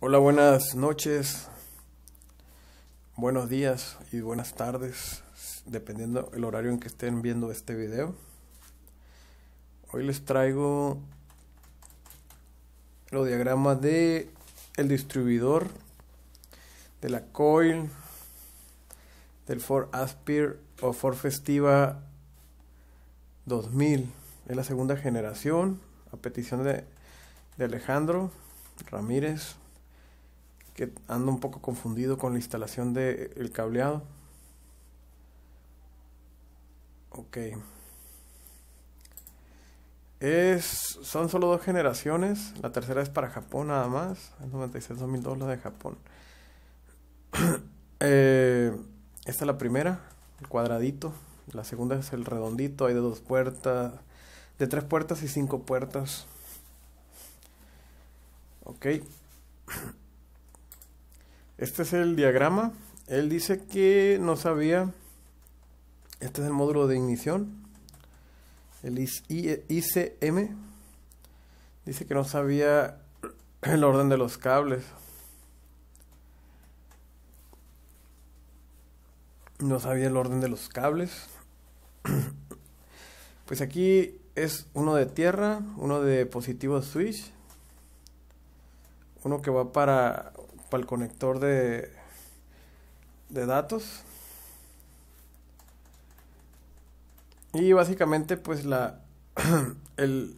Hola, buenas noches, buenos días y buenas tardes, dependiendo el horario en que estén viendo este video. Hoy les traigo los diagramas de el distribuidor de la coil del Ford Aspir o Ford Festiva 2000. Es la segunda generación a petición de, de Alejandro Ramírez que ando un poco confundido con la instalación del cableado. Ok. son solo dos generaciones. La tercera es para Japón nada más. Es 96 2002 la de Japón. Eh, esta es la primera, el cuadradito. La segunda es el redondito. Hay de dos puertas, de tres puertas y cinco puertas. Ok. Este es el diagrama. Él dice que no sabía. Este es el módulo de ignición. El ICM. E, dice que no sabía el orden de los cables. No sabía el orden de los cables. Pues aquí es uno de tierra, uno de positivo switch, uno que va para para el conector de, de datos. Y básicamente pues la el,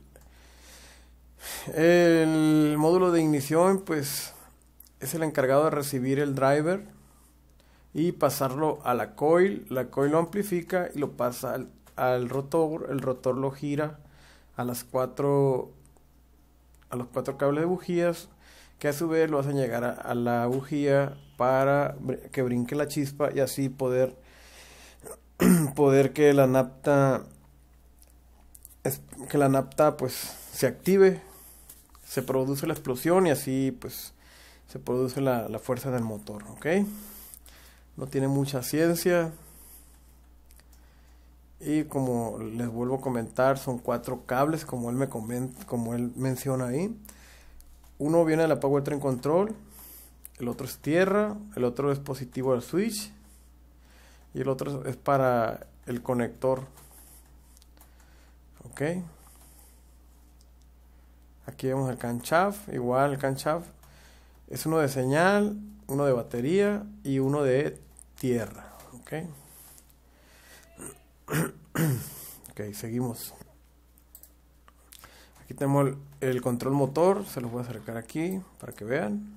módulo de ignición pues es el encargado de recibir el driver y pasarlo a la coil, la coil lo amplifica y lo pasa al, al rotor, el rotor lo gira a las cuatro a los cuatro cables de bujías que a su vez lo hacen llegar a, la bujía para que brinque la chispa y así poder, poder que la napta que la pues se active se produce la explosión y así pues se produce la, fuerza del motor ok no tiene mucha ciencia y como les vuelvo a comentar son cuatro cables como él me como él menciona ahí uno viene de la PowerTrain Control, el otro es tierra, el otro es positivo al switch y el otro es para el conector. Ok. Aquí vemos el canchaf, igual el canchaf es uno de señal, uno de batería y uno de tierra. Ok. ok, seguimos. Aquí tenemos el, el, control motor, se los voy a acercar aquí para que vean.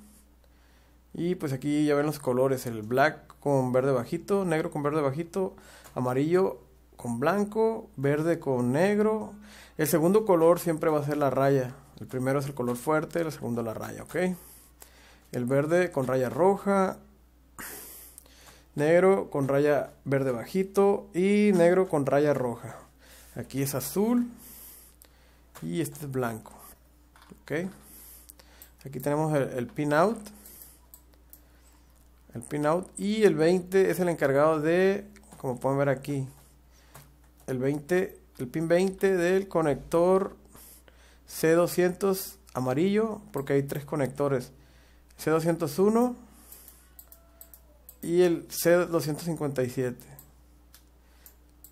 Y pues aquí ya ven los colores, el black con verde bajito, negro con verde bajito, amarillo con blanco, verde con negro. El segundo color siempre va a ser la raya. El primero es el color fuerte, el segundo la raya, ¿ok? El verde con raya roja, negro con raya verde bajito y negro con raya roja. Aquí es azul, y este es blanco ok aquí tenemos el, pin out el pin out y el 20 es el encargado de como pueden ver aquí el 20 el pin 20 del conector C200 amarillo porque hay tres conectores C201 y el C257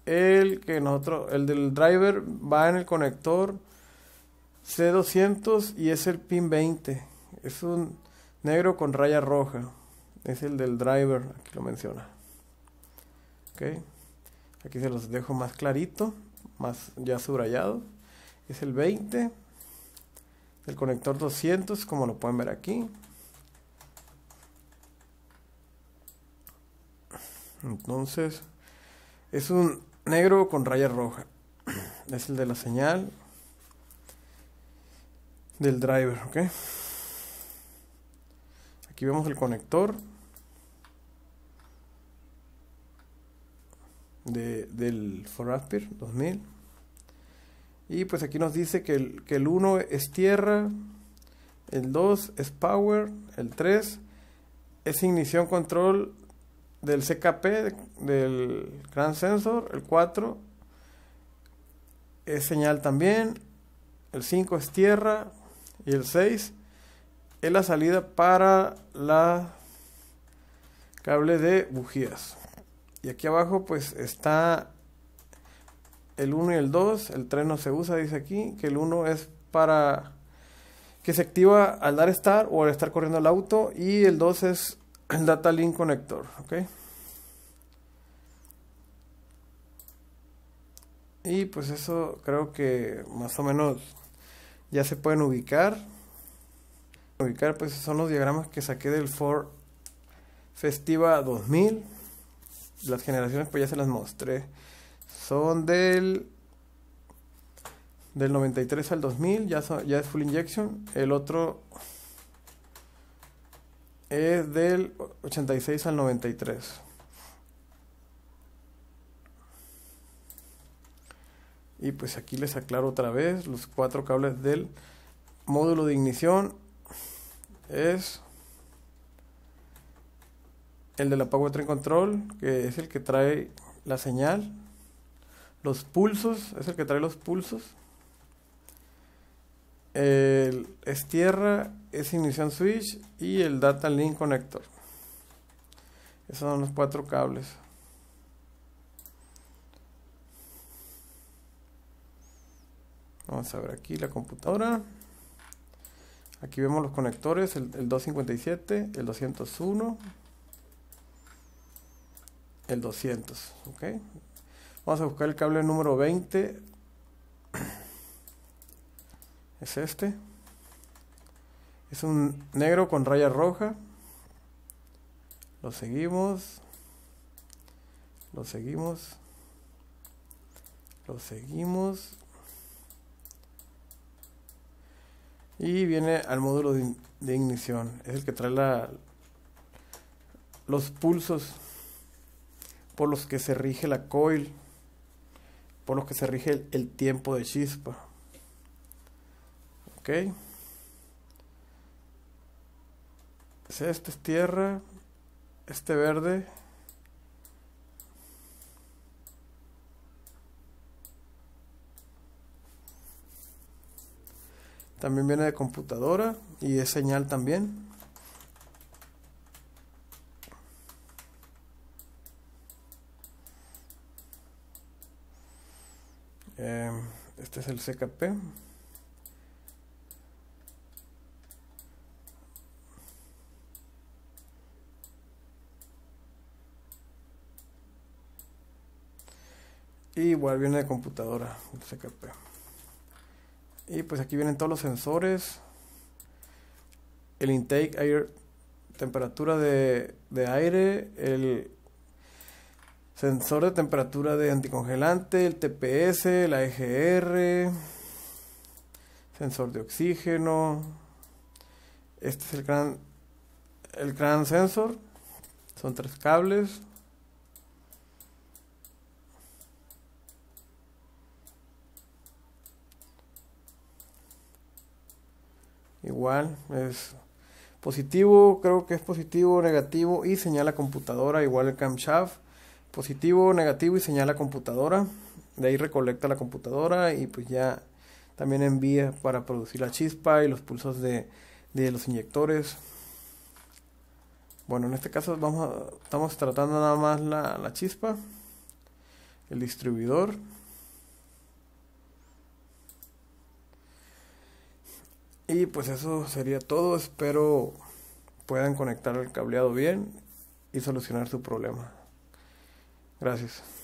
el que nosotros el del driver va en el conector C200 y es el pin 20. Es un negro con raya roja. Es el del driver, aquí lo menciona. Okay. Aquí se los dejo más clarito, más ya subrayado. Es el 20. El conector 200, como lo pueden ver aquí. Entonces, es un negro con raya roja. Es el de la señal, del driver, ¿ok? Aquí vemos el conector del Foraspir 2000. Y pues aquí nos dice que el, que el 1 es tierra, el 2 es power, el 3 es ignición control del CKP, del Grand Sensor, el 4 es señal también, el 5 es tierra, y el 6 es la salida para la cable de bujías. Y aquí abajo pues está el 1 y el 2. El 3 no se usa, dice aquí, que el 1 es para que se activa al dar start o al estar corriendo el auto. Y el 2 es el data link connector. ¿ok? Y pues eso creo que más o menos ya se pueden ubicar. Ubicar, pues son los diagramas que saqué del Ford Festiva 2000. Las generaciones, pues ya se las mostré. Son del del 93 al 2000, ya, ya es full injection. El otro es del 86 al 93. Y pues aquí les aclaro otra vez, los cuatro cables del módulo de ignición es el de la Power Train Control, que es el que trae la señal, los pulsos, es el que trae los pulsos, el es tierra, es ignición switch y el data link connector. Esos son los cuatro cables. Vamos a ver aquí la computadora. Aquí vemos los conectores, el, 257, el 201, el 200. ok Vamos a buscar el cable número 20. Es este. Es un negro con raya roja. Lo seguimos. Lo seguimos. Lo seguimos. y viene al módulo de, ignición. Es el que trae la, los pulsos por los que se rige la coil, por los que se rige el, tiempo de chispa. Ok. Este es tierra, este verde También viene de computadora y es señal también. Em, este es el CKP. Y igual viene de computadora, el CKP. Y pues aquí vienen todos los sensores. El intake air, temperatura de, aire, el sensor de temperatura de anticongelante, el TPS, la EGR, sensor de oxígeno. Este es el gran el gran sensor. Son tres cables. igual, es positivo, creo que es positivo, negativo y señala computadora, igual el camshaft, positivo, negativo y señala computadora, de ahí recolecta la computadora y pues ya también envía para producir la chispa y los pulsos de, los inyectores. Bueno, en este caso vamos estamos tratando nada más la chispa, el distribuidor. Y pues eso sería todo. Espero puedan conectar el cableado bien y solucionar su problema. Gracias.